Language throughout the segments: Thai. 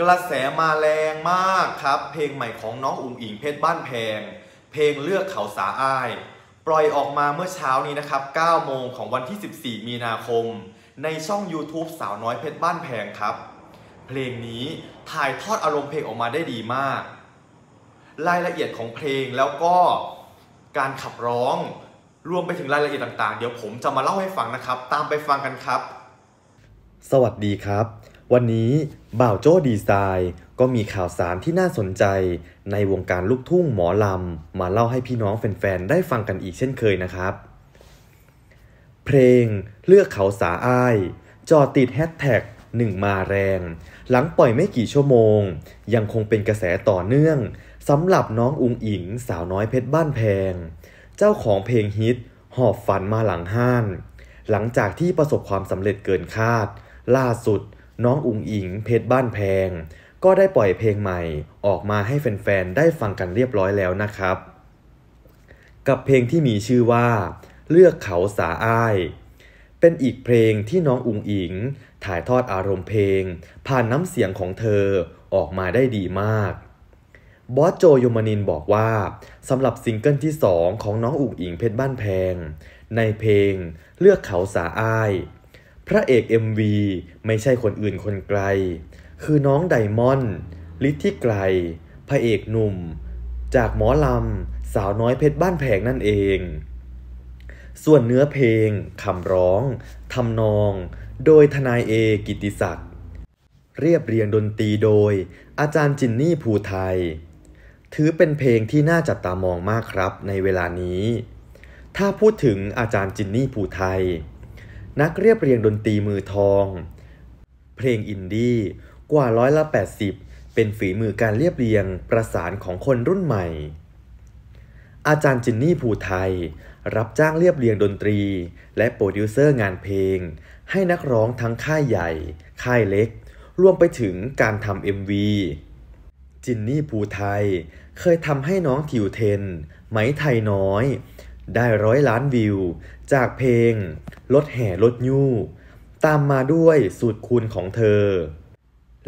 กระแสมาแรงมากครับ เพลงใหม่ของน้องอุ๋งอิงเพชรบ้านแพง เพลงเลือกเขาสาอ้าย ปล่อยออกมาเมื่อเช้านี้นะครับ 9 โมงของวันที่ 14 มีนาคม ในช่อง YouTube สาวน้อยเพชรบ้านแพงครับ เพลงนี้ถ่ายทอดอารมณ์เพลงออกมาได้ดีมาก รายละเอียดของเพลงแล้วก็การขับร้อง รวมไปถึงรายละเอียดต่างๆ เดี๋ยวผมจะมาเล่าให้ฟังนะครับ ตามไปฟังกันครับ สวัสดีครับวันนี้บ่าวโจ้ดีไซน์ ก็มีข่าวสารที่น่าสนใจ ในวงการลูกทุ่งหมอลำมาเล่าให้พี่น้องแฟนๆได้ฟังกันอีกเช่นเคยนะครับ เพลงเลือกเขาสาอ้าย จอติดแฮชแท็กหนึ่งมาแรง หลังปล่อยไม่กี่ชั่วโมง ยังคงเป็นกระแสต่อเนื่องสำหรับน้องอุงอิงสาวน้อยเพชรบ้านแพง เจ้าของเพลงฮิตหอบฝันมาหลังห้าน หลังจากที่ประสบความสำเร็จเกินคาด ล่าสุดน้องอุงอิงเพชรบ้านแพง ก็ได้ปล่อยเพลงใหม่ ออกมาให้แฟนๆ ได้ฟังกันเรียบร้อยแล้วนะครับ กับเพลงที่มีชื่อว่า เลือกเขาสาอ้าย เป็นอีกเพลงที่น้องอุงอิง ถ่ายทอดอารมณ์เพลง ผ่านน้ำเสียงของเธอออกมาได้ดีมากบอสโจยมานินบอกว่าสำหรับซิงเกิลที่ 2 ของน้องอุงอิงเพชรบ้านแพงในเพลงเลือกเขาสาอ้ายพระเอก MV ไม่ใช่คนอื่นคนไกล คือน้องไดมอนด์ทิที่ไกล พระเอกหนุ่ม จากหมอลำสาวน้อยเพชรบ้านแผงนั่นเอง ส่วนเนื้อเพลงคำร้องทำนอง โดยทนายเอกิติศักดิ์ เรียบเรียงดนตรีโดยอาจารย์จินนี่ภูไทย ถือเป็นเพลงที่น่าจับตามองมากครับในเวลานี้ ถ้าพูดถึงอาจารย์จินนี่ภูไทยนักเรียบเรียงดนตรีมือทอง เพลงอินดี้กว่าร้อยละ80 เป็นฝีมือการเรียบเรียงประสานของคนรุ่นใหม่ อาจารย์จินนี่ภูไทย รับจ้างเรียบเรียงดนตรีและโปรดิวเซอร์งานเพลง ให้นักร้องทั้งค่ายใหญ่ค่ายเล็กรวมไปถึงการทำเอ็มวีจินนี่ภูไทย เคยทำให้น้องทิวเทน ไหมไทยน้อยได้ร้อยล้านวิวจากเพลงรถแห่รถยู่ตามมาด้วยสูตรคูณของเธอ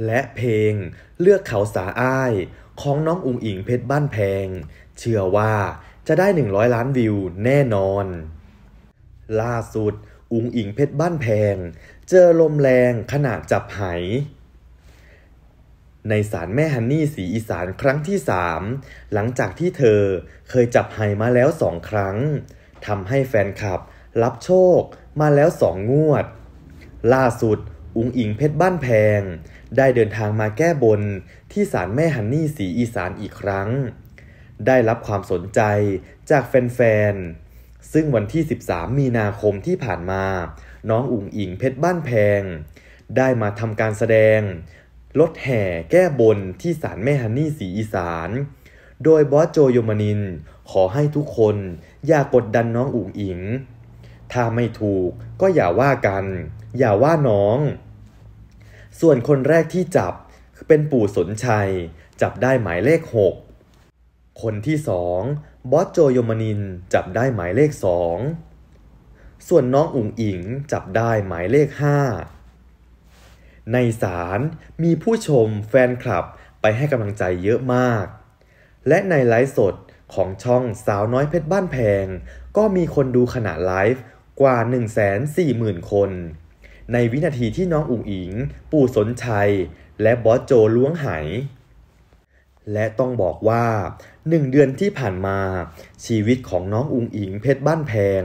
และเพลงเลือกเขาสาอ้ายของน้องอุงอิงเพชรบ้านแพง เชื่อว่าจะได้ 100 ล้านวิวแน่นอนล่าสุดอุงอิงเพชรบ้านแพง เจอลมแรงขนาดจับไหในศาลแม่ฮันนี่สีอีสานครั้งที่3หลังจากที่เธอเคยจับไฮมาแล้วสองครั้งทำให้แฟนคลับรับโชคมาแล้วสองงวด ล่าสุด อุงอิงเพชรบ้านแพง ได้เดินทางมาแก้บนที่ศาลแม่ฮันนี่สีอีสานอีกครั้ง ได้รับความสนใจจากแฟนๆซึ่งวันที่ 13 มีนาคมที่ผ่านมา น้องอุงอิงเพชรบ้านแพง ได้มาทำการแสดงรถแห่แก้บนที่ศาลแม่ฮันนี่สีอีสาน โดยบอสโจโยมานินขอให้ทุกคน อย่ากดดันน้องอุ๋งอิง ถ้าไม่ถูกก็อย่าว่ากัน อย่าว่าน้อง ส่วนคนแรกที่จับคือเป็นปู่สนชัย จับได้หมายเลข6คนที่สองบอสโจโยมานินจับได้หมายเลขสอง ส่วนน้องอุ๋งอิงจับได้หมายเลข5ในศาลมีผู้ชมแฟนคลับไปให้กำลังใจเยอะมาก และในไลฟ์สดของช่องสาวน้อยเพชรบ้านแพง ก็มีคนดูขณะไลฟ์กว่า 140,000 คน ในวินาทีที่น้องอุ๋งอิงปู่สนชัย และบอสโจล้วงหายและต้องบอกว่าหนึ่งเดือนที่ผ่านมา ชีวิตของน้องอุงอิงเพชรบ้านแพง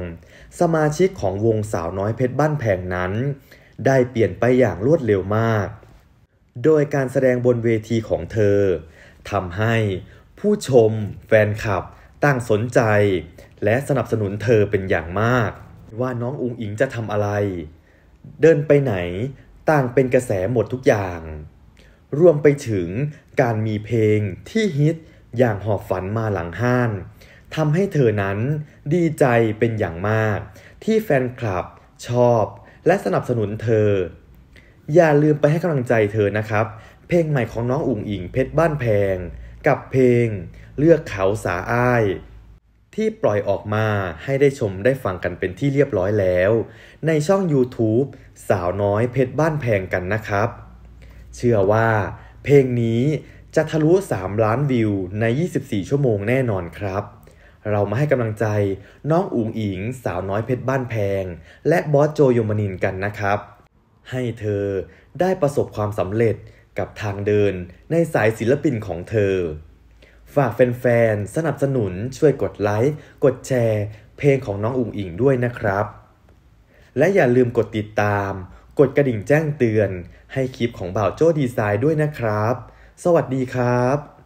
สมาชิกของวงสาวน้อยเพชรบ้านแพงนั้นได้เปลี่ยนไปอย่างรวดเร็วมาก โดยการแสดงบนเวทีของเธอทำให้ผู้ชม แฟนคลับต่างสนใจ และสนับสนุนเธอเป็นอย่างมาก ว่าน้องอุงอิงจะทำอะไร เดินไปไหนต่างเป็นกระแสหมดทุกอย่าง รวมไปถึงการมีเพลงที่ฮิต อย่างหอบฝันมาหลังห้านทำให้เธอนั้นดีใจเป็นอย่างมาก ที่แฟนคลับ ชอบและสนับสนุนเธอ อย่าลืมไปให้กำลังใจเธอนะครับ เพลงใหม่ของน้องอุ๋งอิงเพชรบ้านแพง กับเพลงเลือกเขาสาอ้าย ที่ปล่อยออกมาให้ได้ชมได้ฟังกันเป็นที่เรียบร้อยแล้ว ในช่อง YouTube สาวน้อยเพชรบ้านแพงกันนะครับ เชื่อว่าเพลงนี้จะทะลุ3ล้านวิวใน 24 ชั่วโมงแน่นอนครับเรามาให้กำลังใจน้องอุ๋งอิงสาวน้อยเพชรบ้านแพง และบอสโจโยมนินกันนะครับ ให้เธอได้ประสบความสำเร็จกับทางเดินในสายศิลปินของเธอ ฝากแฟนๆ สนับสนุนช่วยกดไลค์กดแชร์ เพลงของน้องอุ๋งอิงด้วยนะครับ และอย่าลืมกดติดตาม กดกระดิ่งแจ้งเตือน ให้คลิปของบ่าวโจ้ดีไซน์ด้วยนะครับ สวัสดีครับ